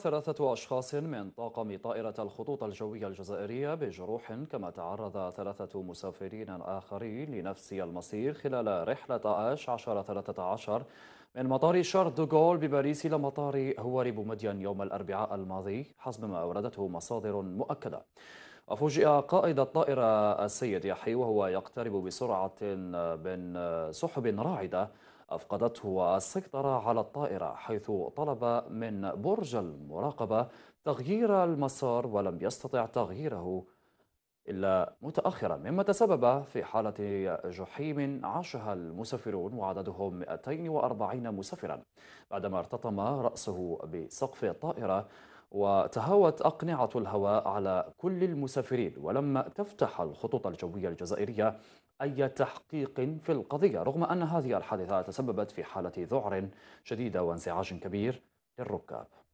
ثلاثة أشخاص من طاقم طائرة الخطوط الجوية الجزائرية بجروح كما تعرض ثلاثة مسافرين آخرين لنفس المصير خلال رحلة آش عشر 13 من مطار شارل دوغول بباريس إلى مطار هواري بومدين يوم الأربعاء الماضي حسب ما أوردته مصادر مؤكدة فوجئ قائد الطائرة السيد يحيى وهو يقترب بسرعة من سحب راعدة أفقدته السيطرة على الطائرة حيث طلب من برج المراقبة تغيير المسار ولم يستطع تغييره إلا متأخرا مما تسبب في حالة جحيم عاشها المسافرون وعددهم 240 مسافرا بعدما ارتطم رأسه بسقف الطائرة وتهاوت أقنعة الهواء على كل المسافرين ولم تفتح الخطوط الجوية الجزائرية أي تحقيق في القضية رغم أن هذه الحادثة تسببت في حالة ذعر شديدة وانزعاج كبير للركاب